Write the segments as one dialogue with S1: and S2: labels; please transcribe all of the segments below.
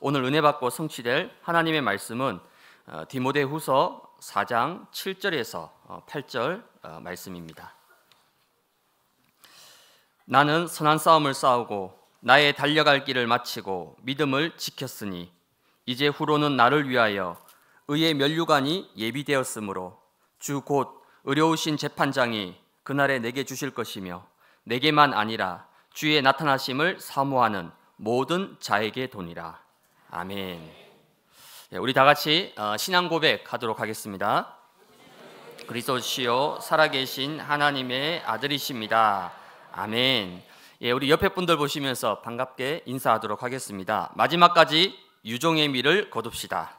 S1: 오늘 은혜 받고 성취될 하나님의 말씀은 어, 디모데후서 4장 7절에서 8절 어, 어, 말씀입니다. 나는 선한 싸움을 싸우고 나의 달려갈 길을 마치고 믿음을 지켰으니 이제 후로는 나를 위하여 의의 면류관이 예비되었으므로 주 곧 의로우신 재판장이 그날에 내게 주실 것이며 내게만 아니라 주의 나타나심을 사모하는 모든 자에게 돈이라 아멘. 네, 우리 다 같이 어, 신앙 고백하도록 하겠습니다. 그리스도시요 살아계신 하나님의 아들이십니다. 아멘. 예, 우리 옆에 분들 보시면서 반갑게 인사하도록 하겠습니다. 마지막까지 유종의 미를 거둡시다.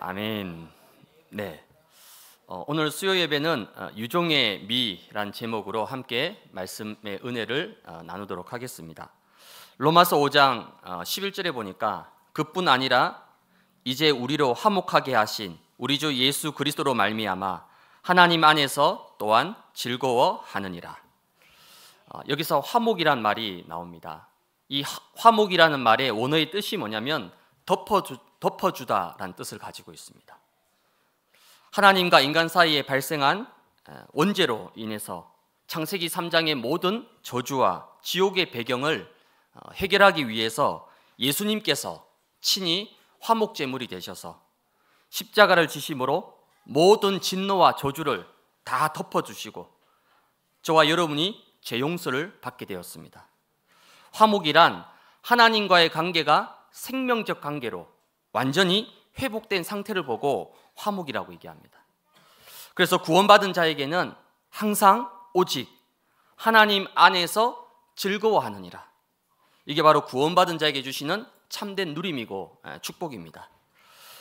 S1: 아멘. 네. 어, 오늘 수요 예배는 어, 유종의 미란 제목으로 함께 말씀의 은혜를 어, 나누도록 하겠습니다. 로마서 5장 11절에 어, 보니까 그뿐 아니라 이제 우리로 화목하게 하신 우리 주 예수 그리스도로 말미암아 하나님 안에서 또한 즐거워하느니라. 어, 여기서 화목이란 말이 나옵니다. 이 화목이라는 말의 원어의 뜻이 뭐냐면 덮어주, 덮어주다라는 뜻을 가지고 있습니다. 하나님과 인간 사이에 발생한 어, 원죄로 인해서 창세기 3장의 모든 저주와 지옥의 배경을 어, 해결하기 위해서 예수님께서 친히 화목제물이 되셔서 십자가를 지심으로 모든 진노와 저주를 다 덮어주시고 저와 여러분이 제 용서를 받게 되었습니다. 화목이란 하나님과의 관계가 생명적 관계로 완전히 회복된 상태를 보고 화목이라고 얘기합니다. 그래서 구원받은 자에게는 항상 오직 하나님 안에서 즐거워하느니라. 이게 바로 구원받은 자에게 주시는 참된 누림이고 예, 축복입니다.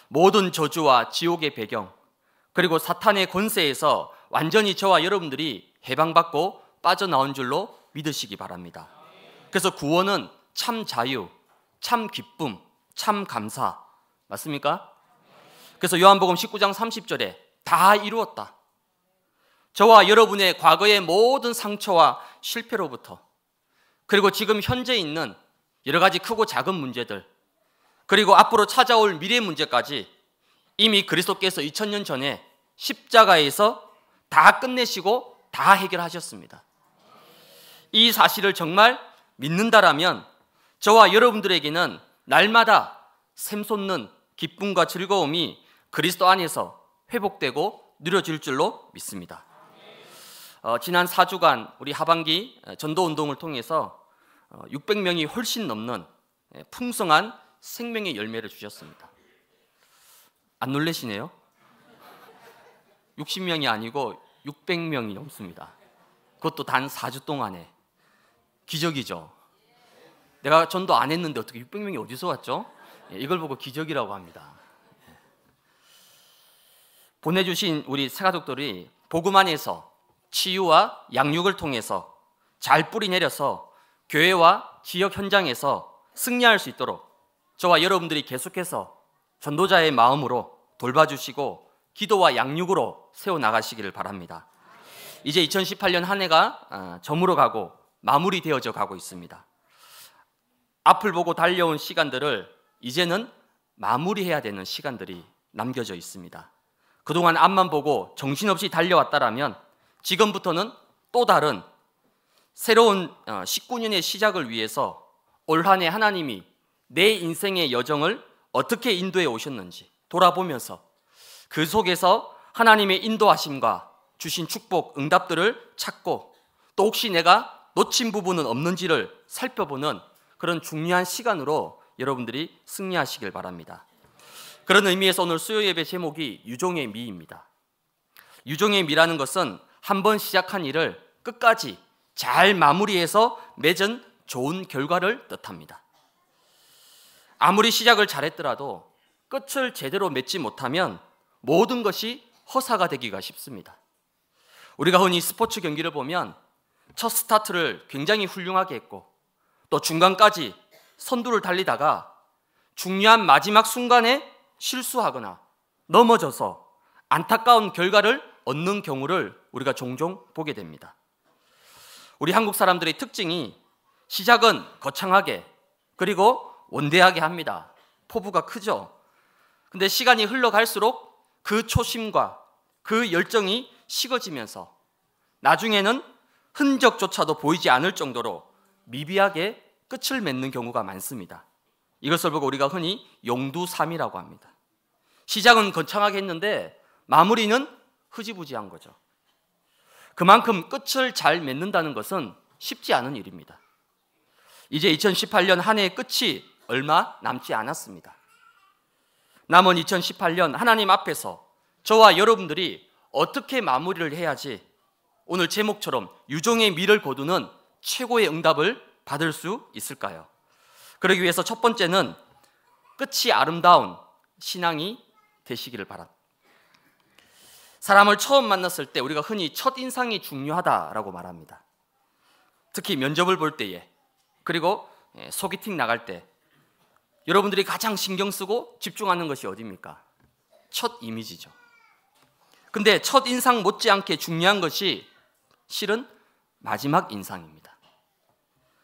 S1: 모든 저주와 지옥의 배경 그리고 사탄의 권세에서 완전히 저와 여러분들이 해방받고 빠져나온 줄로 믿으시기 바랍니다. 그래서 구원은 참 자유, 참 기쁨, 참 감사. 맞습니까? 그래서 요한복음 19장 30절에 다 이루었다. 저와 여러분의 과거의 모든 상처와 실패로부터 그리고 지금 현재 있는 여러 가지 크고 작은 문제들, 그리고 앞으로 찾아올 미래 문제까지 이미 그리스도께서 2000년 전에 십자가에서 다 끝내시고 다 해결하셨습니다. 이 사실을 정말 믿는다라면 저와 여러분들에게는 날마다 샘솟는 기쁨과 즐거움이 그리스도 안에서 회복되고 누려질 줄로 믿습니다. 어, 지난 4주간 우리 하반기 어, 전도 운동을 통해서 600명이 어, 훨씬 넘는 예, 풍성한 생명의 열매를 주셨습니다. 안 놀래시네요? 60명이 아니고 600명이 넘습니다. 그것도 단 4주 동안에 기적이죠. 내가 전도 안 했는데 어떻게 600명이 어디서 왔죠? 예, 이걸 보고 기적이라고 합니다. 예. 보내주신 우리 사가족들이 복음 안에서 치유와 양육을 통해서 잘 뿌리내려서 교회와 지역 현장에서 승리할 수 있도록 저와 여러분들이 계속해서 전도자의 마음으로 돌봐주시고 기도와 양육으로 세워나가시기를 바랍니다. 이제 2018년 한 해가 아, 저물어 가고 마무리되어져 가고 있습니다. 앞을 보고 달려온 시간들을 이제는 마무리해야 되는 시간들이 남겨져 있습니다. 그동안 앞만 보고 정신없이 달려왔다라면 지금부터는 또 다른 새로운 19년의 어, 시작을 위해서 올 한해 하나님이 내 인생의 여정을 어떻게 인도해 오셨는지 돌아보면서 그 속에서 하나님의 인도하심과 주신 축복, 응답들을 찾고 또 혹시 내가 놓친 부분은 없는지를 살펴보는 그런 중요한 시간으로 여러분들이 승리하시길 바랍니다. 그런 의미에서 오늘 수요 예배 제목이 유종의 미입니다. 유종의 미라는 것은 한번 시작한 일을 끝까지 잘 마무리해서 맺은 좋은 결과를 뜻합니다. 아무리 시작을 잘했더라도 끝을 제대로 맺지 못하면 모든 것이 허사가 되기가 쉽습니다. 우리가 흔히 스포츠 경기를 보면 첫 스타트를 굉장히 훌륭하게 했고 또 중간까지 선두를 달리다가 중요한 마지막 순간에 실수하거나 넘어져서 안타까운 결과를 얻는 경우를 우리가 종종 보게 됩니다. 우리 한국 사람들의 특징이 시작은 거창하게 그리고 원대하게 합니다. 포부가 크죠. 근데 시간이 흘러갈수록 그 초심과 그 열정이 식어지면서 나중에는 흔적조차도 보이지 않을 정도로 미비하게 끝을 맺는 경우가 많습니다. 이것을 보고 우리가 흔히 용두삼이라고 합니다. 시작은 거창하게 했는데 마무리는 흐지부지한 거죠. 그만큼 끝을 잘 맺는다는 것은 쉽지 않은 일입니다. 이제 2018년 한 해의 끝이 얼마 남지 않았습니다. 남은 2018년 하나님 앞에서 저와 여러분들이 어떻게 마무리를 해야지 오늘 제목처럼 유종의 미를 거두는 최고의 응답을 받을 수 있을까요? 그러기 위해서 첫 번째는 끝이 아름다운 신앙이 되시기를 바랍니다. 사람을 처음 만났을 때 우리가 흔히 첫 인상이 중요하다라고 말합니다. 특히 면접을 볼 때에 그리고 소개팅 예, 나갈 때 여러분들이 가장 신경 쓰고 집중하는 것이 어디입니까? 첫 이미지죠. 근데 첫 인상 못지않게 중요한 것이 실은 마지막 인상입니다.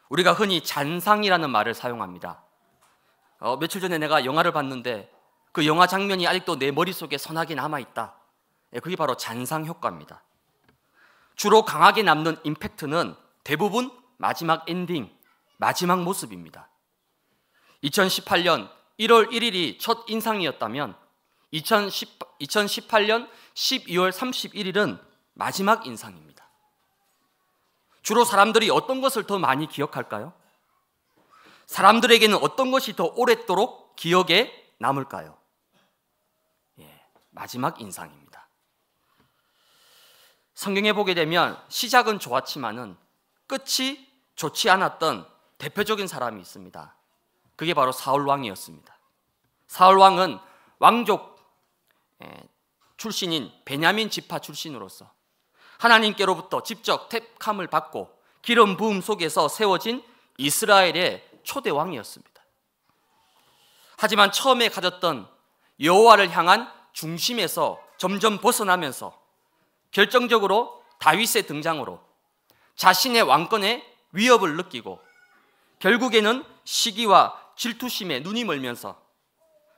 S1: 우리가 흔히 잔상이라는 말을 사용합니다. 어, 며칠 전에 내가 영화를 봤는데 그 영화 장면이 아직도 내 머릿속에 선하게 남아있다. 예, 그게 바로 잔상 효과입니다. 주로 강하게 남는 임팩트는 대부분 마지막 엔딩, 마지막 모습입니다. 2018년 1월 1일이 첫 인상이었다면 2010, 2018년 12월 31일은 마지막 인상입니다. 주로 사람들이 어떤 것을 더 많이 기억할까요? 사람들에게는 어떤 것이 더 오랫도록 기억에 남을까요? 예, 마지막 인상입니다. 성경에 보게 되면 시작은 좋았지만은 끝이 좋지 않았던 대표적인 사람이 있습니다. 그게 바로 사울 왕이었습니다. 사울 왕은 왕족 출신인 베냐민 지파 출신으로서 하나님께로부터 직접 택함을 받고 기름 부음 속에서 세워진 이스라엘의 초대 왕이었습니다. 하지만 처음에 가졌던 여호와를 향한 중심에서 점점 벗어나면서 결정적으로 다윗의 등장으로 자신의 왕권에 위협을 느끼고 결국에는 시기와 질투심에 눈이 멀면서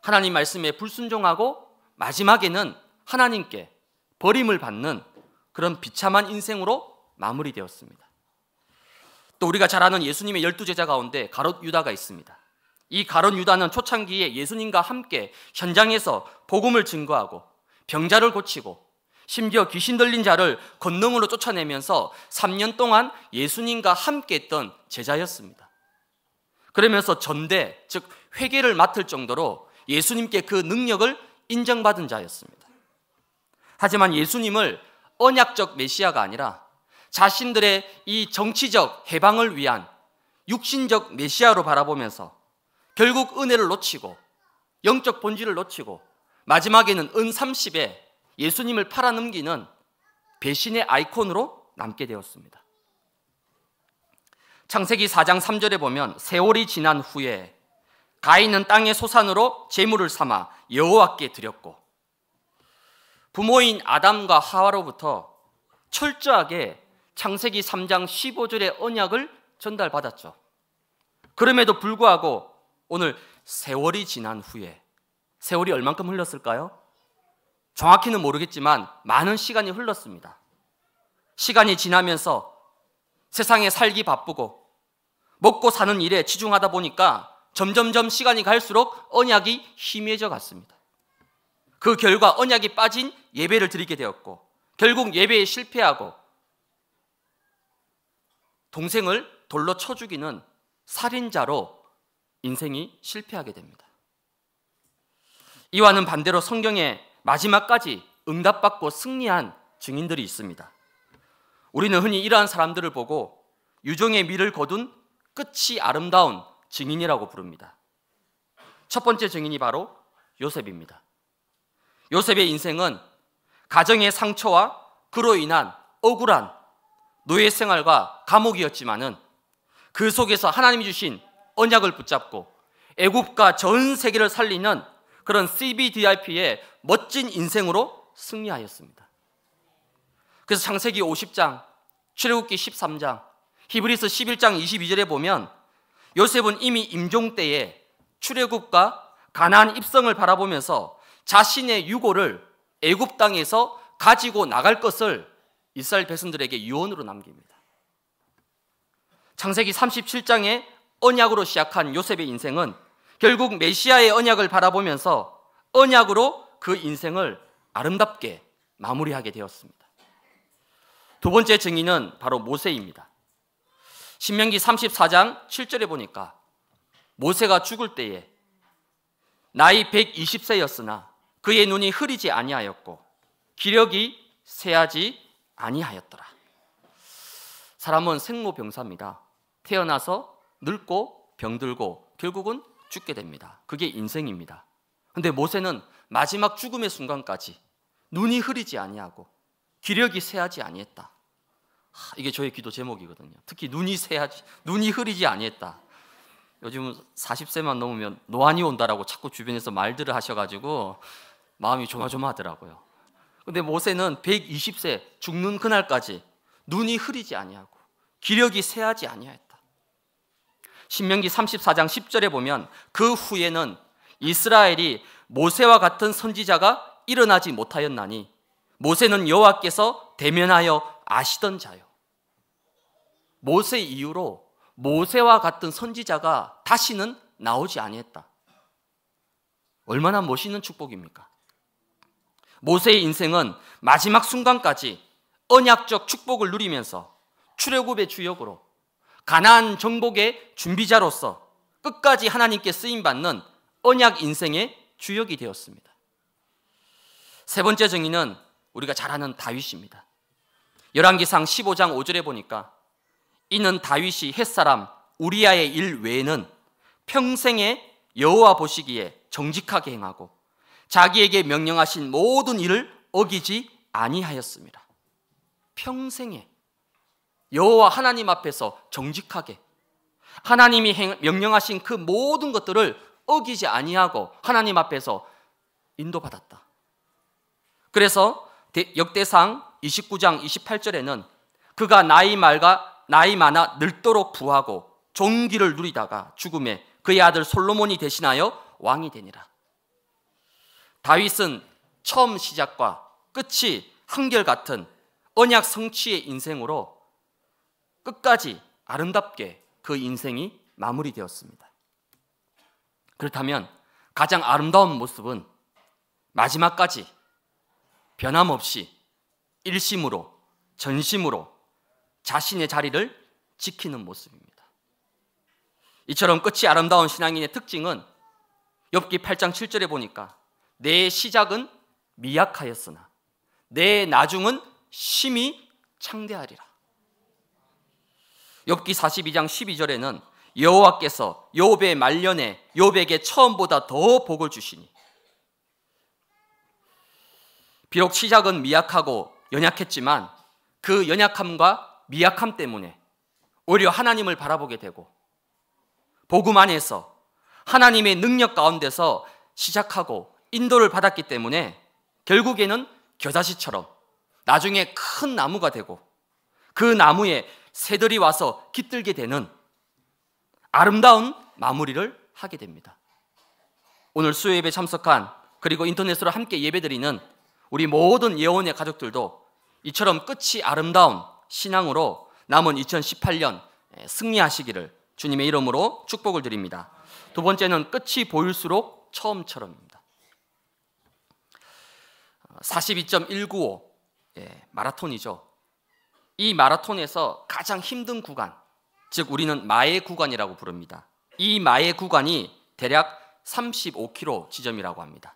S1: 하나님 말씀에 불순종하고 마지막에는 하나님께 버림을 받는 그런 비참한 인생으로 마무리되었습니다. 또 우리가 잘 아는 예수님의 열두 제자 가운데 가롯 유다가 있습니다. 이 가롯 유다는 초창기에 예수님과 함께 현장에서 복음을 증거하고 병자를 고치고 심지어 귀신 들린 자를 권능으로 쫓아내면서 3년 동안 예수님과 함께 했던 제자였습니다. 그러면서 전대, 즉 회개를 맡을 정도로 예수님께 그 능력을 인정받은 자였습니다. 하지만 예수님을 언약적 메시아가 아니라 자신들의 이 정치적 해방을 위한 육신적 메시아로 바라보면서 결국 은혜를 놓치고 영적 본질을 놓치고 마지막에는 은 30에 예수님을 팔아넘기는 배신의 아이콘으로 남게 되었습니다. 창세기 4장 3절에 보면 세월이 지난 후에 가인은 땅의 소산으로 재물을 삼아 여호와께 드렸고 부모인 아담과 하와로부터 철저하게 창세기 3장 15절의 언약을 전달받았죠. 그럼에도 불구하고 오늘 세월이 지난 후에 세월이 얼만큼 흘렀을까요? 정확히는 모르겠지만 많은 시간이 흘렀습니다. 시간이 지나면서 세상에 살기 바쁘고 먹고 사는 일에 치중하다 보니까 점점점 시간이 갈수록 언약이 희미해져 갔습니다. 그 결과 언약이 빠진 예배를 드리게 되었고 결국 예배에 실패하고 동생을 돌로 쳐 죽이는 살인자로 인생이 실패하게 됩니다. 이와는 반대로 성경에 마지막까지 응답받고 승리한 증인들이 있습니다. 우리는 흔히 이러한 사람들을 보고 유종의 미를 거둔 끝이 아름다운 증인이라고 부릅니다. 첫 번째 증인이 바로 요셉입니다. 요셉의 인생은 가정의 상처와 그로 인한 억울한 노예 생활과 감옥이었지만은 그 속에서 하나님이 주신 언약을 붙잡고 애굽과 전 세계를 살리는 그런 CBDIP의 멋진 인생으로 승리하였습니다. 그래서 창세기 50장, 출애굽기 13장, 히브리서 11장 22절에 보면 요셉은 이미 임종 때에 출애굽과 가나 입성을 바라보면서 자신의 유고를 애굽 땅에서 가지고 나갈 것을 이스라엘 백성들에게 유언으로 남깁니다. 창세기 37장에 언약으로 시작한 요셉의 인생은 결국 메시아의 언약을 바라보면서 언약으로 그 인생을 아름답게 마무리하게 되었습니다. 두 번째 증인은 바로 모세입니다. 신명기 34장 7절에 보니까 모세가 죽을 때에 나이 120세였으나 그의 눈이 흐리지 아니하였고 기력이 새하지 아니하였더라. 사람은 생로병사입니다. 태어나서 늙고 병들고 결국은 죽게 됩니다. 그게 인생입니다. 근데 모세는 마지막 죽음의 순간까지 눈이 흐리지 아니하고 기력이 새하지 아니했다. 하, 이게 저의 기도 제목이거든요. 특히 눈이 새하지 눈이 흐리지 아니했다. 요즘 40세만 넘으면 노안이 온다라고 자꾸 주변에서 말들을 하셔가지고 마음이 조마조마하더라고요. 근데 모세는 120세 죽는 그날까지 눈이 흐리지 아니하고 기력이 새하지 아니하였다. 신명기 34장 10절에 보면 그 후에는 이스라엘이 모세와 같은 선지자가 일어나지 못하였나니 모세는 여호와께서 대면하여 아시던 자요. 모세 이후로 모세와 같은 선지자가 다시는 나오지 아니했다. 얼마나 멋있는 축복입니까? 모세의 인생은 마지막 순간까지 언약적 축복을 누리면서 출애굽의 주역으로 가난 정복의 준비자로서 끝까지 하나님께 쓰임 받는 언약 인생의 주역이 되었습니다. 세 번째 정의는 우리가 잘 아는 다윗입니다. 열왕기상 15장 5절에 보니까 이는 다윗이 햇사람 우리아의 일 외에는 평생에 여호와 보시기에 정직하게 행하고 자기에게 명령하신 모든 일을 어기지 아니하였습니다. 평생에 여호와 하나님 앞에서 정직하게 하나님이 명령하신 그 모든 것들을 어기지 아니하고 하나님 앞에서 인도받았다. 그래서 역대상 29장 28절에는 그가 나이 말과 나이 많아 늙도록 부하고 종기를 누리다가 죽음에 그의 아들 솔로몬이 대신하여 왕이 되니라. 다윗은 처음 시작과 끝이 한결같은 언약 성취의 인생으로 끝까지 아름답게 그 인생이 마무리되었습니다. 그렇다면 가장 아름다운 모습은 마지막까지 변함없이 일심으로 전심으로 자신의 자리를 지키는 모습입니다. 이처럼 끝이 아름다운 신앙인의 특징은 엽기 8장 7절에 보니까 내 시작은 미약하였으나 내 나중은 심히 창대하리라. 엽기 42장 12절에는 여호와께서 욥의 말년에 욥에게 처음보다 더 복을 주시니 비록 시작은 미약하고 연약했지만 그 연약함과 미약함 때문에 오히려 하나님을 바라보게 되고 복음 안에서 하나님의 능력 가운데서 시작하고 인도를 받았기 때문에 결국에는 겨자씨처럼 나중에 큰 나무가 되고 그 나무에 새들이 와서 깃들게 되는 아름다운 마무리를 하게 됩니다. 오늘 수요 예배 참석한 그리고 인터넷으로 함께 예배드리는 우리 모든 예원의 가족들도 이처럼 끝이 아름다운 신앙으로 남은 2018년 승리하시기를 주님의 이름으로 축복을 드립니다. 두 번째는 끝이 보일수록 처음처럼입니다. 42.195 예, 마라톤이죠. 이 마라톤에서 가장 힘든 구간, 즉 우리는 마의 구간이라고 부릅니다. 이 마의 구간이 대략 35km 지점이라고 합니다.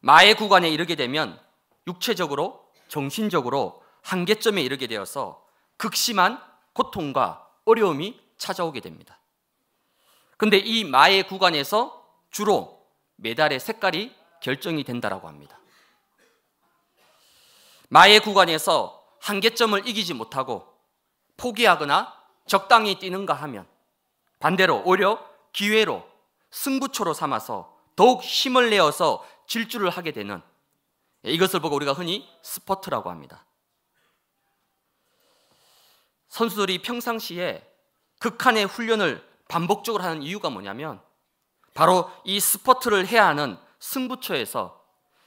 S1: 마의 구간에 이르게 되면 육체적으로, 정신적으로 한계점에 이르게 되어서 극심한 고통과 어려움이 찾아오게 됩니다. 근데 이 마의 구간에서 주로 메달의 색깔이 결정이 된다라고 합니다. 마의 구간에서 한계점을 이기지 못하고 포기하거나 적당히 뛰는가 하면 반대로 오히려 기회로 승부초로 삼아서 더욱 힘을 내어서 질주를 하게 되는 이것을 보고 우리가 흔히 스퍼트라고 합니다. 선수들이 평상시에 극한의 훈련을 반복적으로 하는 이유가 뭐냐면 바로 이 스퍼트를 해야 하는 승부처에서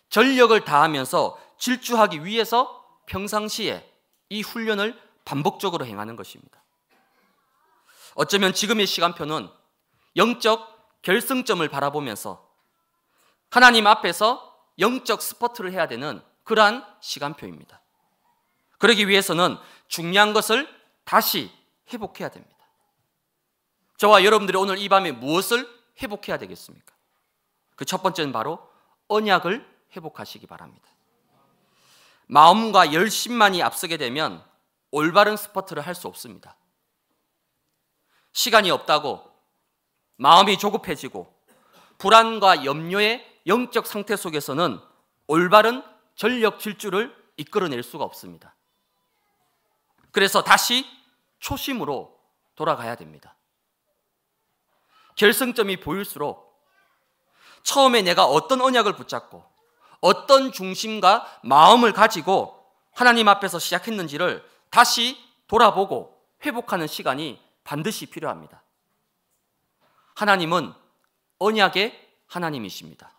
S1: 전력을 다하면서 질주하기 위해서 평상시에 이 훈련을 반복적으로 행하는 것입니다. 어쩌면 지금의 시간표는 영적 결승점을 바라보면서 하나님 앞에서 영적 스포트를 해야 되는 그러한 시간표입니다. 그러기 위해서는 중요한 것을 다시 회복해야 됩니다. 저와 여러분들이 오늘 이 밤에 무엇을 회복해야 되겠습니까? 그 첫 번째는 바로 언약을 회복하시기 바랍니다. 마음과 열심만이 앞서게 되면 올바른 스퍼트를 할 수 없습니다. 시간이 없다고 마음이 조급해지고 불안과 염려의 영적 상태 속에서는 올바른 전력 질주를 이끌어낼 수가 없습니다. 그래서 다시 초심으로 돌아가야 됩니다. 결승점이 보일수록 처음에 내가 어떤 언약을 붙잡고 어떤 중심과 마음을 가지고 하나님 앞에서 시작했는지를 다시 돌아보고 회복하는 시간이 반드시 필요합니다. 하나님은 언약의 하나님이십니다.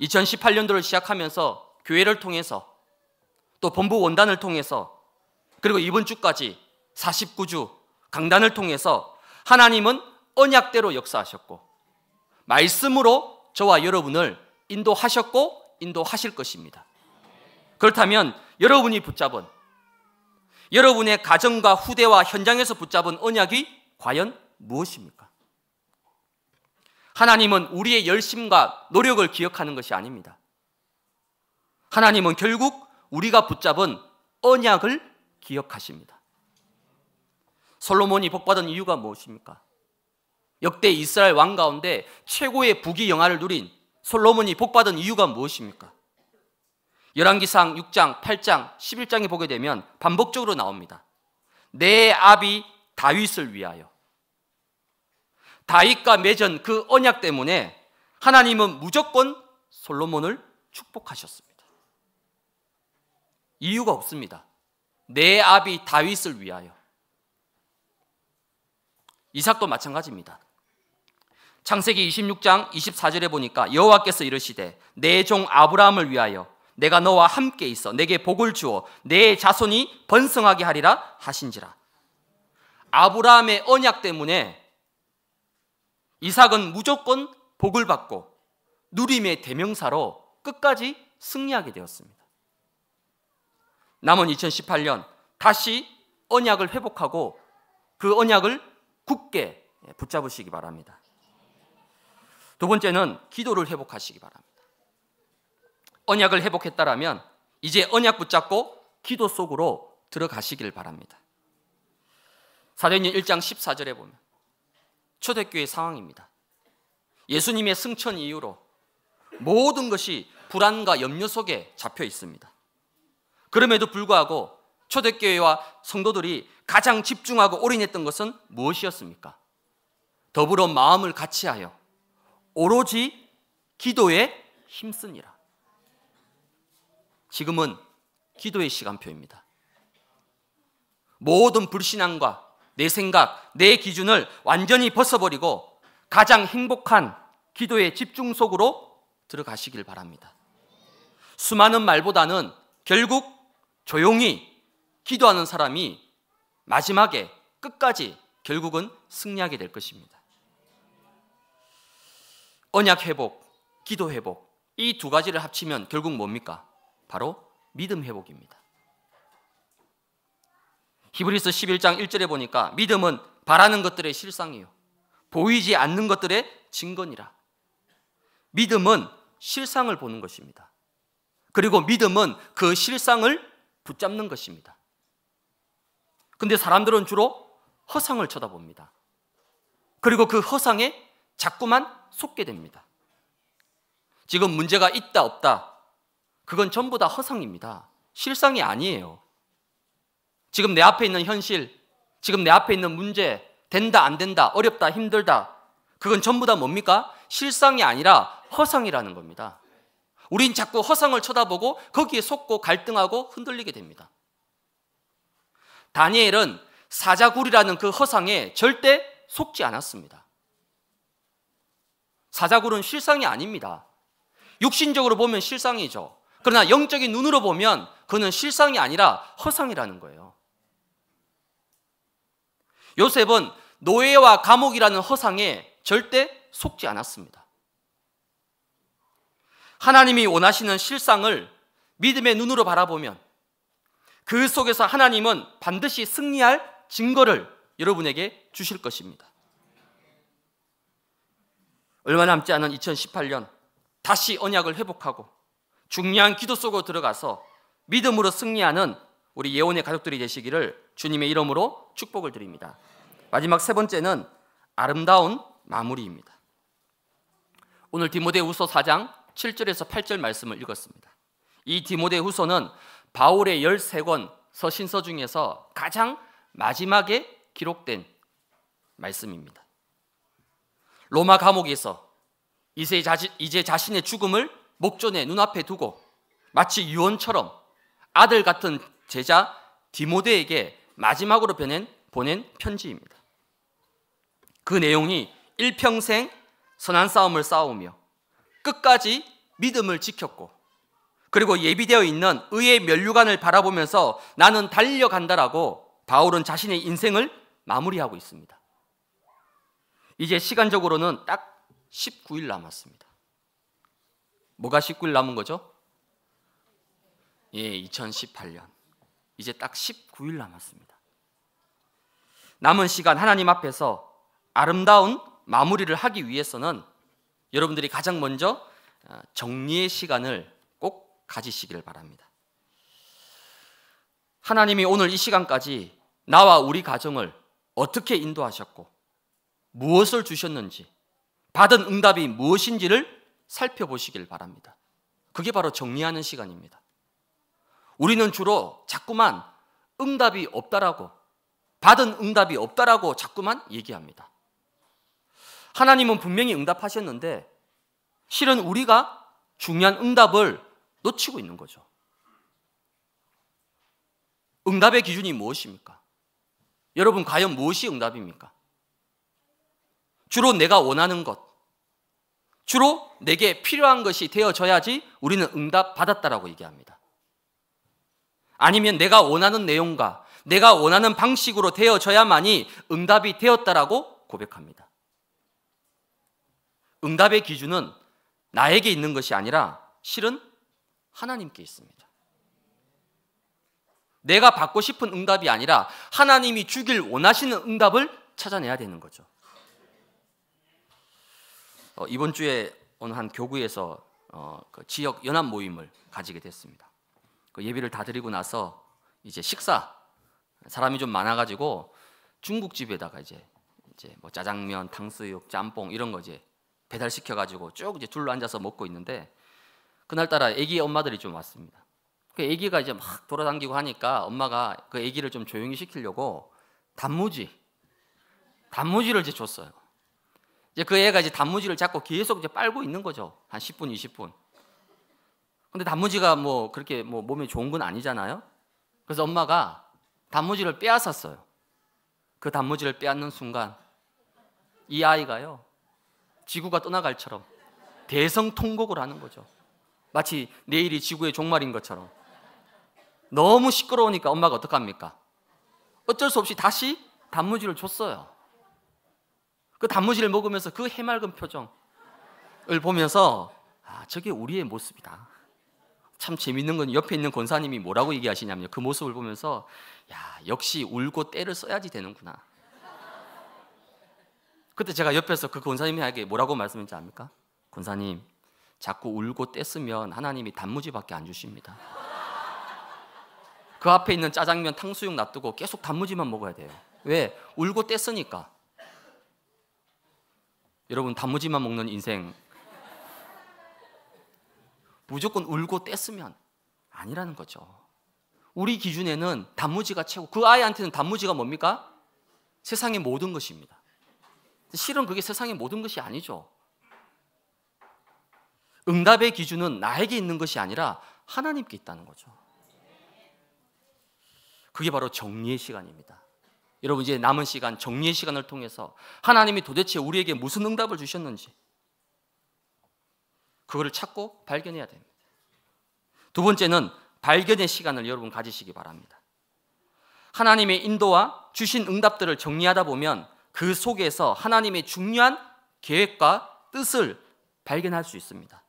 S1: 2018년도를 시작하면서 교회를 통해서 또 본부 원단을 통해서 그리고 이번 주까지 49주 강단을 통해서 하나님은 언약대로 역사하셨고 말씀으로 저와 여러분을 인도하셨고 인도하실 것입니다. 그렇다면 여러분이 붙잡은 여러분의 가정과 후대와 현장에서 붙잡은 언약이 과연 무엇입니까? 하나님은 우리의 열심과 노력을 기억하는 것이 아닙니다. 하나님은 결국 우리가 붙잡은 언약을 기억하십니다. 솔로몬이 복받은 이유가 무엇입니까? 역대 이스라엘 왕 가운데 최고의 부귀 영화를 누린 솔로몬이 복받은 이유가 무엇입니까? 열왕기상 6장, 8장, 11장에 보게 되면 반복적으로 나옵니다. 내 아비 다윗을 위하여 다윗과 맺은 그 언약 때문에 하나님은 무조건 솔로몬을 축복하셨습니다. 이유가 없습니다. 내 아비 다윗을 위하여 이삭도 마찬가지입니다. 창세기 26장 24절에 보니까 여호와께서 이르시되 내 종 아브라함을 위하여 내가 너와 함께 있어 내게 복을 주어 내 자손이 번성하게 하리라 하신지라. 아브라함의 언약 때문에 이삭은 무조건 복을 받고 누림의 대명사로 끝까지 승리하게 되었습니다. 남은 2018년 다시 언약을 회복하고 그 언약을 굳게 붙잡으시기 바랍니다. 두 번째는 기도를 회복하시기 바랍니다. 언약을 회복했다라면 이제 언약 붙잡고 기도 속으로 들어가시길 바랍니다. 사도행전 1장 14절에 보면 초대교회 상황입니다. 예수님의 승천 이후로 모든 것이 불안과 염려 속에 잡혀 있습니다. 그럼에도 불구하고 초대교회와 성도들이 가장 집중하고 올인했던 것은 무엇이었습니까? 더불어 마음을 같이하여 오로지 기도에 힘쓰니라. 지금은 기도의 시간표입니다. 모든 불신앙과 내 생각, 내 기준을 완전히 벗어버리고 가장 행복한 기도의 집중 속으로 들어가시길 바랍니다. 수많은 말보다는 결국 조용히 기도하는 사람이 마지막에 끝까지 결국은 승리하게 될 것입니다. 언약 회복, 기도 회복. 이 두 가지를 합치면 결국 뭡니까? 바로 믿음 회복입니다. 히브리서 11장 1절에 보니까 믿음은 바라는 것들의 실상이요. 보이지 않는 것들의 증거니라. 믿음은 실상을 보는 것입니다. 그리고 믿음은 그 실상을 붙잡는 것입니다. 근데 사람들은 주로 허상을 쳐다봅니다. 그리고 그 허상에 자꾸만 속게 됩니다. 지금 문제가 있다 없다 그건 전부 다 허상입니다. 실상이 아니에요. 지금 내 앞에 있는 현실, 지금 내 앞에 있는 문제, 된다 안 된다, 어렵다 힘들다 그건 전부 다 뭡니까? 실상이 아니라 허상이라는 겁니다. 우린 자꾸 허상을 쳐다보고 거기에 속고 갈등하고 흔들리게 됩니다. 다니엘은 사자굴이라는 그 허상에 절대 속지 않았습니다. 사자굴은 실상이 아닙니다. 육신적으로 보면 실상이죠. 그러나 영적인 눈으로 보면 그는 실상이 아니라 허상이라는 거예요. 요셉은 노예와 감옥이라는 허상에 절대 속지 않았습니다. 하나님이 원하시는 실상을 믿음의 눈으로 바라보면 그 속에서 하나님은 반드시 승리할 증거를 여러분에게 주실 것입니다. 얼마 남지 않은 2018년 다시 언약을 회복하고 중요한 기도 속으로 들어가서 믿음으로 승리하는 우리 예원의 가족들이 되시기를 주님의 이름으로 축복을 드립니다. 마지막 세 번째는 아름다운 마무리입니다. 오늘 디모데후서 4장 7절에서 8절 말씀을 읽었습니다. 이 디모데후서는 바울의 13권 서신서 중에서 가장 마지막에 기록된 말씀입니다. 로마 감옥에서 이제, 자신, 이제 자신의 죽음을 목전에 눈앞에 두고 마치 유언처럼 아들 같은 제자 디모데에게 마지막으로 보낸, 보낸 편지입니다. 그 내용이 일평생 선한 싸움을 싸우며 끝까지 믿음을 지켰고 그리고 예비되어 있는 의의 면류관을 바라보면서 나는 달려간다라고 바울은 자신의 인생을 마무리하고 있습니다. 이제 시간적으로는 딱 19일 남았습니다. 뭐가 19일 남은 거죠? 예, 2018년. 이제 딱 19일 남았습니다. 남은 시간 하나님 앞에서 아름다운 마무리를 하기 위해서는 여러분들이 가장 먼저 어, 정리의 시간을 꼭 가지시기를 바랍니다. 하나님이 오늘 이 시간까지 나와 우리 가정을 어떻게 인도하셨고 무엇을 주셨는지, 받은 응답이 무엇인지를 살펴보시길 바랍니다. 그게 바로 정리하는 시간입니다. 우리는 주로 자꾸만 응답이 없다라고, 받은 응답이 없다라고 자꾸만 얘기합니다. 하나님은 분명히 응답하셨는데, 실은 우리가 중요한 응답을 놓치고 있는 거죠. 응답의 기준이 무엇입니까? 여러분, 과연 무엇이 응답입니까? 주로 내가 원하는 것, 주로 내게 필요한 것이 되어져야지 우리는 응답 받았다라고 얘기합니다. 아니면 내가 원하는 내용과 내가 원하는 방식으로 되어져야만이 응답이 되었다라고 고백합니다. 응답의 기준은 나에게 있는 것이 아니라 실은 하나님께 있습니다. 내가 받고 싶은 응답이 아니라 하나님이 주길 원하시는 응답을 찾아내야 되는 거죠. 어, 이번 주에 어느 한 교구에서 어, 그 지역 연합 모임을 가지게 됐습니다. 그 예배를 다 드리고 나서 이제 식사 사람이 좀 많아가지고 중국집에다가 이제 이제 뭐 짜장면, 탕수육, 짬뽕 이런 거 이제 배달 시켜가지고 쭉 이제 둘러 앉아서 먹고 있는데 그날따라 아기 엄마들이 좀 왔습니다. 그 아기가 이제 막 돌아다니고 하니까 엄마가 그 아기를 좀 조용히 시키려고 단무지 단무지를 이제 줬어요. 이제 그 애가 이제 단무지를 잡고 계속 이제 빨고 있는 거죠. 한 10분, 20분. 근데 단무지가 뭐 그렇게 뭐 몸에 좋은 건 아니잖아요. 그래서 엄마가 단무지를 빼앗았어요. 그 단무지를 빼앗는 순간 이 아이가요. 지구가 떠나갈처럼 대성통곡을 하는 거죠. 마치 내일이 지구의 종말인 것처럼. 너무 시끄러우니까 엄마가 어떡합니까? 어쩔 수 없이 다시 단무지를 줬어요. 그 단무지를 먹으면서 그 해맑은 표정을 보면서 아, 저게 우리의 모습이다. 참 재밌는 건 옆에 있는 권사님이 뭐라고 얘기하시냐면그 모습을 보면서 야, 역시 울고 때를 써야지 되는구나. 그때 제가 옆에서 그 권사님에게 뭐라고 말씀했지 압니까? 권사님, 자꾸 울고 떼쓰면 하나님이 단무지밖에 안 주십니다. 그 앞에 있는 짜장면, 탕수육 놔두고 계속 단무지만 먹어야 돼요. 왜? 울고 떼쓰니까. 여러분 단무지만 먹는 인생 무조건 울고 뗐으면 아니라는 거죠. 우리 기준에는 단무지가 최고. 그 아이한테는 단무지가 뭡니까? 세상의 모든 것입니다. 실은 그게 세상의 모든 것이 아니죠. 응답의 기준은 나에게 있는 것이 아니라 하나님께 있다는 거죠. 그게 바로 정리의 시간입니다. 여러분 이제 남은 시간 정리의 시간을 통해서 하나님이 도대체 우리에게 무슨 응답을 주셨는지 그거를 찾고 발견해야 됩니다. 두 번째는 발견의 시간을 여러분 가지시기 바랍니다. 하나님의 인도와 주신 응답들을 정리하다 보면 그 속에서 하나님의 중요한 계획과 뜻을 발견할 수 있습니다.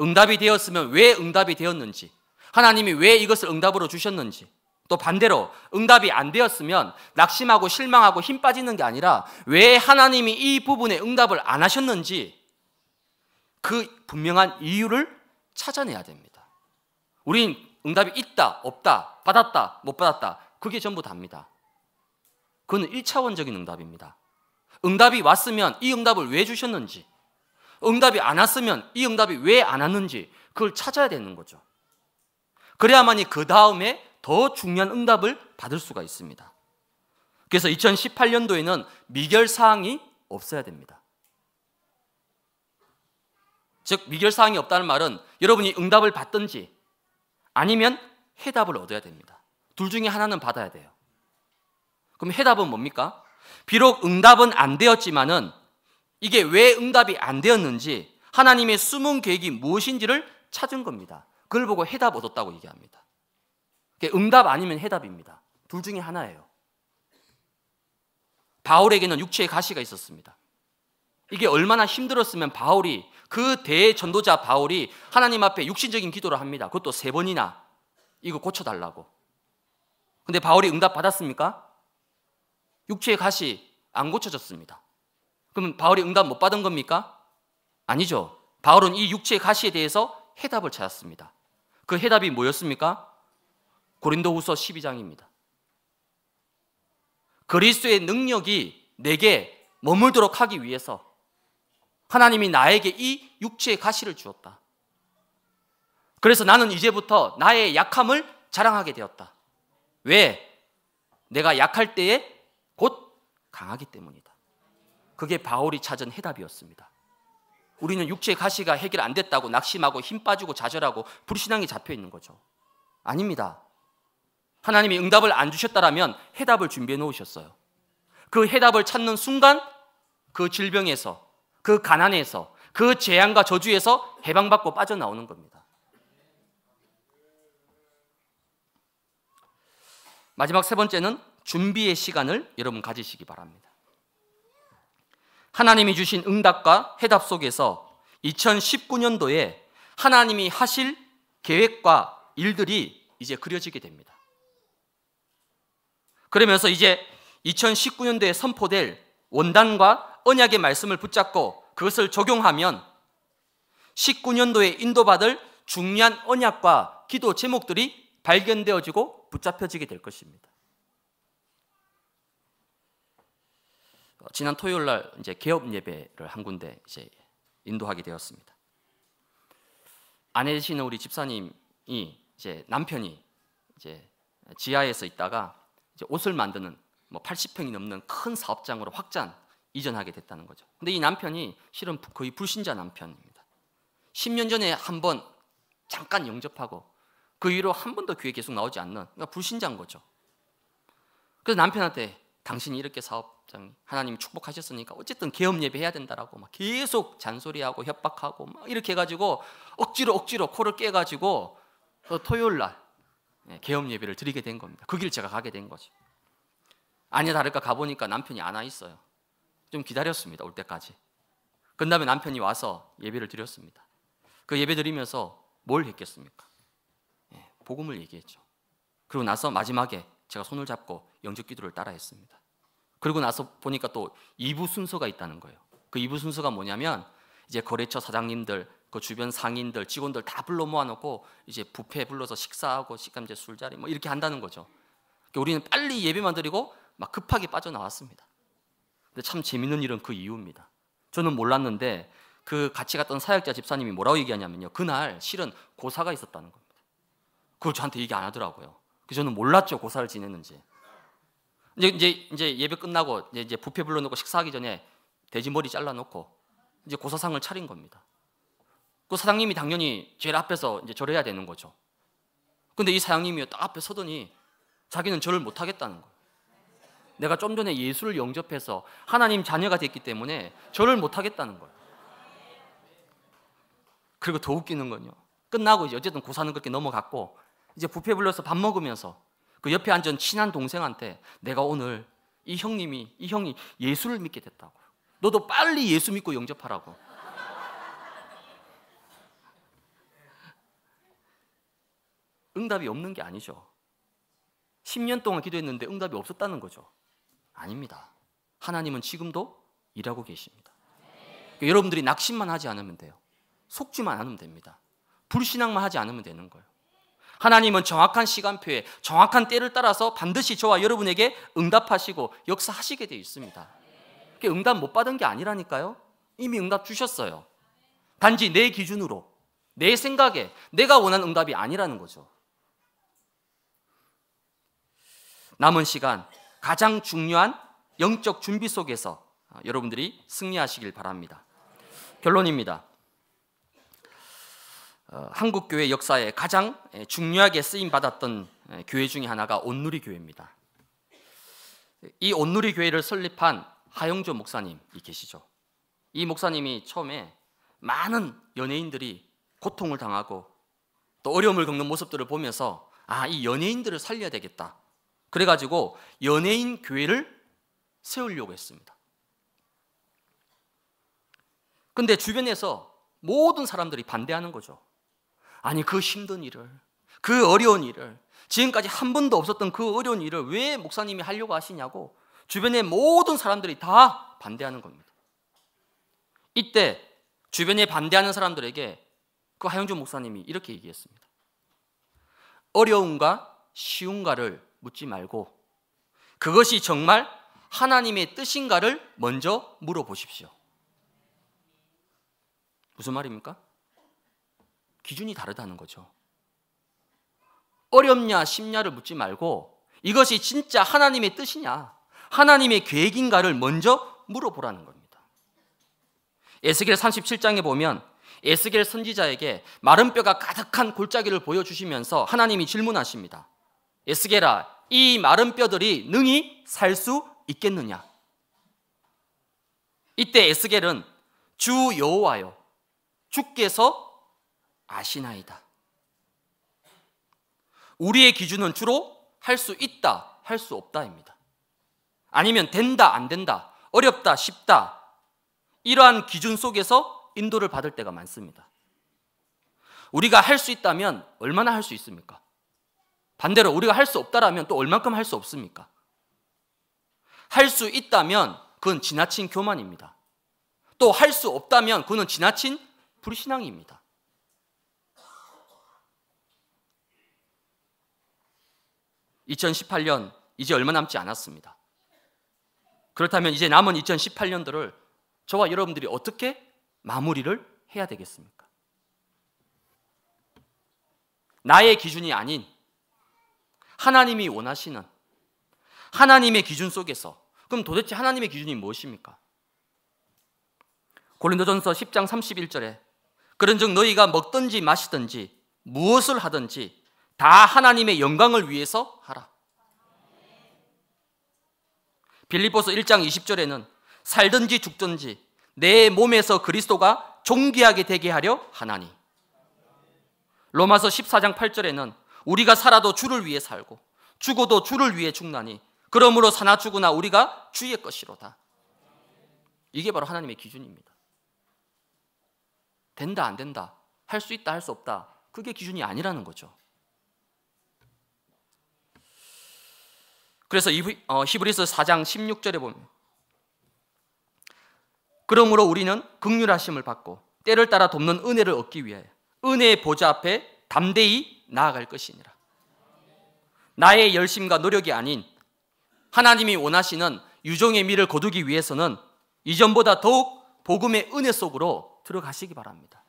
S1: 응답이 되었으면 왜 응답이 되었는지, 하나님이 왜 이것을 응답으로 주셨는지, 또 반대로 응답이 안 되었으면 낙심하고 실망하고 힘 빠지는 게 아니라 왜 하나님이 이 부분에 응답을 안 하셨는지 그 분명한 이유를 찾아내야 됩니다. 우린 응답이 있다, 없다, 받았다, 못 받았다. 그게 전부 답니다. 그건 1차원적인 응답입니다. 응답이 왔으면 이 응답을 왜 주셨는지, 응답이 안 왔으면 이 응답이 왜 안 왔는지 그걸 찾아야 되는 거죠. 그래야만이 그 다음에 더 중요한 응답을 받을 수가 있습니다. 그래서 2018년도에는 미결 사항이 없어야 됩니다. 즉 미결 사항이 없다는 말은 여러분이 응답을 받든지 아니면 해답을 얻어야 됩니다. 둘 중에 하나는 받아야 돼요. 그럼 해답은 뭡니까? 비록 응답은 안 되었지만은 이게 왜 응답이 안 되었는지 하나님의 숨은 계획이 무엇인지를 찾은 겁니다. 그걸 보고 해답 얻었다고 얘기합니다. 응답 아니면 해답입니다. 둘 중에 하나예요. 바울에게는 육체의 가시가 있었습니다. 이게 얼마나 힘들었으면 바울이 그 대전도자 바울이 하나님 앞에 육신적인 기도를 합니다. 그것도 세 번이나 이거 고쳐달라고. 근데 바울이 응답 받았습니까? 육체의 가시 안 고쳐졌습니다. 그럼 바울이 응답 못 받은 겁니까? 아니죠. 바울은 이 육체의 가시에 대해서 해답을 찾았습니다. 그 해답이 뭐였습니까? 고린도후서 12장입니다. 그리스도의 능력이 내게 머물도록 하기 위해서 하나님이 나에게 이 육체의 가시를 주었다. 그래서 나는 이제부터 나의 약함을 자랑하게 되었다. 왜? 내가 약할 때에 곧 강하기 때문이다. 그게 바울이 찾은 해답이었습니다. 우리는 육체의 가시가 해결 안 됐다고 낙심하고 힘 빠지고 좌절하고 불신앙이 잡혀 있는 거죠. 아닙니다. 하나님이 응답을 안 주셨다라면 해답을 준비해 놓으셨어요. 그 해답을 찾는 순간 그 질병에서, 그 가난에서, 그 재앙과 저주에서 해방받고 빠져나오는 겁니다. 마지막 세 번째는 준비의 시간을 여러분 가지시기 바랍니다. 하나님이 주신 응답과 해답 속에서 2019년도에 하나님이 하실 계획과 일들이 이제 그려지게 됩니다. 그러면서 이제 2019년도에 선포될 원단과 언약의 말씀을 붙잡고 그것을 적용하면 19년도에 인도받을 중요한 언약과 기도 제목들이 발견되어지고 붙잡혀지게 될 것입니다. 어, 지난 토요일 날 이제 개업 예배를 한 군데 이제 인도하게 되었습니다. 아내 되시는 우리 집사님이 이제 남편이 이제 지하에서 있다가 옷을 만드는 뭐 80평이 넘는 큰 사업장으로 확장 이전하게 됐다는 거죠. 근데 이 남편이 실은 거의 불신자 남편입니다. 10년 전에 한 번 잠깐 영접하고 그 이후로 한 번도 귀에 계속 나오지 않는 그러니까 불신자인 거죠. 그래서 남편한테 당신이 이렇게 사업장 하나님이 축복하셨으니까 어쨌든 개업 예배해야 된다라고 막 계속 잔소리하고 협박하고 막 이렇게 해가지고 억지로 억지로 코를 깨가지고 토요일 날 예, 개업 예배를 드리게 된 겁니다. 그 길 제가 가게 된 거죠. 아니 다를까 가보니까 남편이 안 와 있어요. 좀 기다렸습니다. 올 때까지. 그 다음에 남편이 와서 예배를 드렸습니다. 그 예배 드리면서 뭘 했겠습니까? 예, 복음을 얘기했죠. 그리고 나서 마지막에 제가 손을 잡고 영적 기도를 따라 했습니다. 그리고 나서 보니까 또 2부 순서가 있다는 거예요. 그 2부 순서가 뭐냐면 이제 거래처 사장님들 그 주변 상인들, 직원들 다 불러 모아놓고 이제 부페 불러서 식사하고 식감제 술자리 뭐 이렇게 한다는 거죠. 그러니까 우리는 빨리 예배만 드리고 막 급하게 빠져나왔습니다. 근데 참 재밌는 일은 그 이유입니다. 저는 몰랐는데 그 같이 갔던 사역자 집사님이 뭐라고 얘기하냐면요. 그날 실은 고사가 있었다는 겁니다. 그걸 저한테 얘기 안 하더라고요. 그 저는 몰랐죠. 고사를 지냈는지. 이제 이제 이제 예배 끝나고 이제, 이제 부페 불러놓고 식사하기 전에 돼지 머리 잘라놓고 이제 고사상을 차린 겁니다. 그 사장님이 당연히 제일 앞에서 이제 절해야 되는 거죠. 근데 이 사장님이 딱 앞에 서더니 자기는 절을 못 하겠다는 거예요. 내가 좀 전에 예수를 영접해서 하나님 자녀가 됐기 때문에 절을 못 하겠다는 거예요. 그리고 더 웃기는 건요. 끝나고 이제 어쨌든 고사는 그렇게 넘어갔고 이제 부페 불러서 밥 먹으면서 그 옆에 앉은 친한 동생한테 내가 오늘 이 형님이 이 형이 예수를 믿게 됐다고. 너도 빨리 예수 믿고 영접하라고. 응답이 없는 게 아니죠. 10년 동안 기도했는데 응답이 없었다는 거죠. 아닙니다. 하나님은 지금도 일하고 계십니다. 그러니까 여러분들이 낙심만 하지 않으면 돼요. 속지만 않으면 됩니다. 불신앙만 하지 않으면 되는 거예요. 하나님은 정확한 시간표에 정확한 때를 따라서 반드시 저와 여러분에게 응답하시고 역사하시게 되어 있습니다. 그게 응답 못 받은 게 아니라니까요. 이미 응답 주셨어요. 단지 내 기준으로, 내 생각에 내가 원하는 응답이 아니라는 거죠. 남은 시간 가장 중요한 영적 준비 속에서 어, 여러분들이 승리하시길 바랍니다. 결론입니다. 어, 한국 교회 역사에 가장 중요하게 쓰임 받았던 교회 중에 하나가 온누리 교회입니다. 이 온누리 교회를 설립한 하영조 목사님이 계시죠. 이 목사님이 처음에 많은 연예인들이 고통을 당하고 또 어려움을 겪는 모습들을 보면서 아, 이 연예인들을 살려야 되겠다. 그래가지고 연예인 교회를 세우려고 했습니다. 근데 주변에서 모든 사람들이 반대하는 거죠. 아니, 그 힘든 일을, 그 어려운 일을, 지금까지 한 번도 없었던 그 어려운 일을 왜 목사님이 하려고 하시냐고 주변의 모든 사람들이 다 반대하는 겁니다. 이때 주변에 반대하는 사람들에게 그 하영준 목사님이 이렇게 얘기했습니다. 어려움과 쉬운가를 묻지 말고 그것이 정말 하나님의 뜻인가를 먼저 물어보십시오. 무슨 말입니까? 기준이 다르다는 거죠. 어렵냐, 쉽냐를 묻지 말고 이것이 진짜 하나님의 뜻이냐, 하나님의 계획인가를 먼저 물어보라는 겁니다. 에스겔 37장에 보면 에스겔 선지자에게 마른 뼈가 가득한 골짜기를 보여주시면서 하나님이 질문하십니다. 에스겔아 이 마른 뼈들이 능히 살 수 있겠느냐 이때 에스겔은 주 여호와여 주께서 아시나이다 우리의 기준은 주로 할 수 있다 할 수 없다입니다 아니면 된다 안 된다 어렵다 쉽다 이러한 기준 속에서 인도를 받을 때가 많습니다 우리가 할 수 있다면 얼마나 할 수 있습니까? 반대로 우리가 할 수 없다라면 또 얼만큼 할 수 없습니까? 할 수 있다면 그건 지나친 교만입니다. 또 할 수 없다면 그건 지나친 불신앙입니다. (2018년) 이제 얼마 남지 않았습니다. 그렇다면 이제 남은 2018년들을 저와 여러분들이 어떻게 마무리를 해야 되겠습니까? 나의 기준이 아닌 하나님이 원하시는 하나님의 기준 속에서 그럼 도대체 하나님의 기준이 무엇입니까? 고린도전서 10장 31절에 그런즉 너희가 먹든지 마시든지 무엇을 하든지 다 하나님의 영광을 위해서 하라. 빌립보서 1장 20절에는 살든지 죽든지 내 몸에서 그리스도가 존귀하게 되게 하려 하나니. 로마서 14장 8절에는 우리가 살아도 주를 위해 살고 죽어도 주를 위해 죽나니 그러므로 사나 죽으나 우리가 주의 것이로다. 이게 바로 하나님의 기준입니다. 된다 안 된다 할 수 있다 할 수 없다 그게 기준이 아니라는 거죠. 그래서 어, 히브리서 4장 16절에 보면 그러므로 우리는 극률하심을 받고 때를 따라 돕는 은혜를 얻기 위해 은혜의 보좌 앞에 담대히 나아갈 것이니라. 나의 열심과 노력이 아닌 하나님이 원하시는 유종의 미를 거두기 위해서는 이전보다 더욱 복음의 은혜 속으로 들어가시기 바랍니다.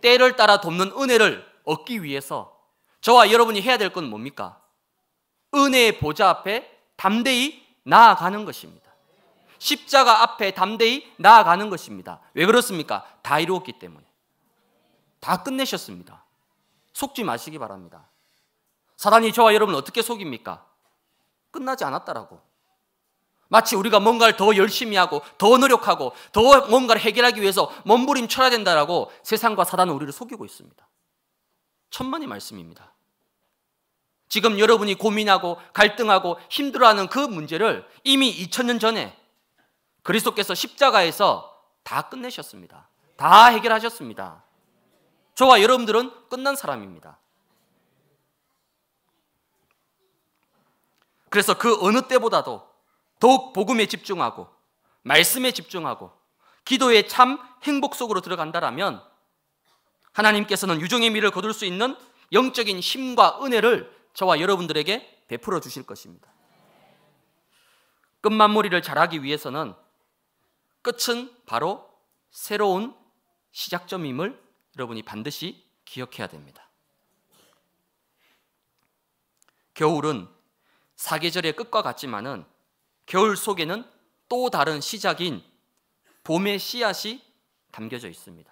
S1: 때를 따라 돕는 은혜를 얻기 위해서 저와 여러분이 해야 될 건 뭡니까? 은혜의 보좌 앞에 담대히 나아가는 것입니다. 십자가 앞에 담대히 나아가는 것입니다. 왜 그렇습니까? 다 이루었기 때문에. 다 끝내셨습니다. 속지 마시기 바랍니다. 사단이 저와 여러분 어떻게 속입니까? 끝나지 않았다라고. 마치 우리가 뭔가를 더 열심히 하고 더 노력하고 더 뭔가를 해결하기 위해서 몸부림 쳐야 된다라고 세상과 사단은 우리를 속이고 있습니다. 천만의 말씀입니다. 지금 여러분이 고민하고 갈등하고 힘들어하는 그 문제를 이미 2000년 전에 그리스도께서 십자가에서 다 끝내셨습니다. 다 해결하셨습니다. 저와 여러분들은 끝난 사람입니다. 그래서 그 어느 때보다도 더욱 복음에 집중하고 말씀에 집중하고 기도에 참 행복 속으로 들어간다라면 하나님께서는 유종의 미를 거둘 수 있는 영적인 힘과 은혜를 저와 여러분들에게 베풀어 주실 것입니다. 끝만무리를 잘하기 위해서는 끝은 바로 새로운 시작점임을 여러분이 반드시 기억해야 됩니다. 겨울은 사계절의 끝과 같지만은 겨울 속에는 또 다른 시작인 봄의 씨앗이 담겨져 있습니다.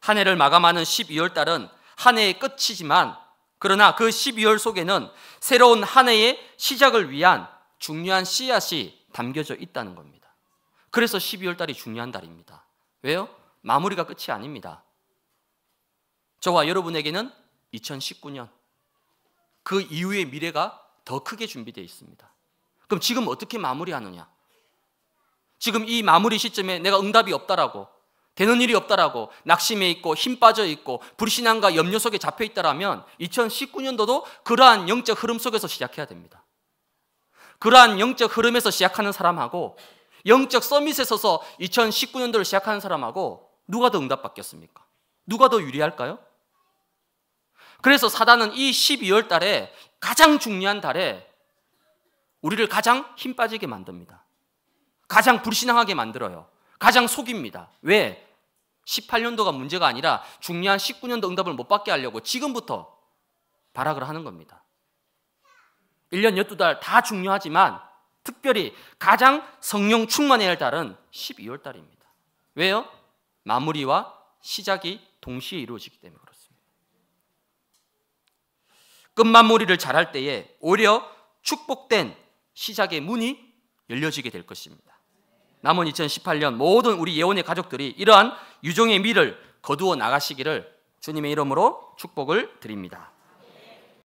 S1: 한 해를 마감하는 12월 달은 한 해의 끝이지만 그러나 그 12월 속에는 새로운 한 해의 시작을 위한 중요한 씨앗이 담겨져 있다는 겁니다. 그래서 12월 달이 중요한 달입니다. 왜요? 마무리가 끝이 아닙니다. 저와 여러분에게는 2019년 그 이후의 미래가 더 크게 준비되어 있습니다. 그럼 지금 어떻게 마무리하느냐? 지금 이 마무리 시점에 내가 응답이 없다라고 되는 일이 없다라고 낙심해 있고 힘 빠져 있고 불신앙과 염려 속에 잡혀 있다라면 2019년도도 그러한 영적 흐름 속에서 시작해야 됩니다. 그러한 영적 흐름에서 시작하는 사람하고 영적 서밋에 서서 2019년도를 시작하는 사람하고 누가 더 응답받겠습니까? 누가 더 유리할까요? 그래서 사단은 이 12월 달에 가장 중요한 달에 우리를 가장 힘 빠지게 만듭니다. 가장 불신앙하게 만들어요. 가장 속입니다. 왜? 18년도가 문제가 아니라 중요한 19년도 응답을 못 받게 하려고 지금부터 발악을 하는 겁니다. 1년 12달 다 중요하지만 특별히 가장 성령 충만해야 할 달은 12월 달입니다. 왜요? 마무리와 시작이 동시에 이루어지기 때문에 그렇습니다. 끝마무리를 잘할 때에 오히려 축복된 시작의 문이 열려지게 될 것입니다. 남은 2018년 모든 우리 예원의 가족들이 이러한 유종의 미를 거두어 나가시기를 주님의 이름으로 축복을 드립니다.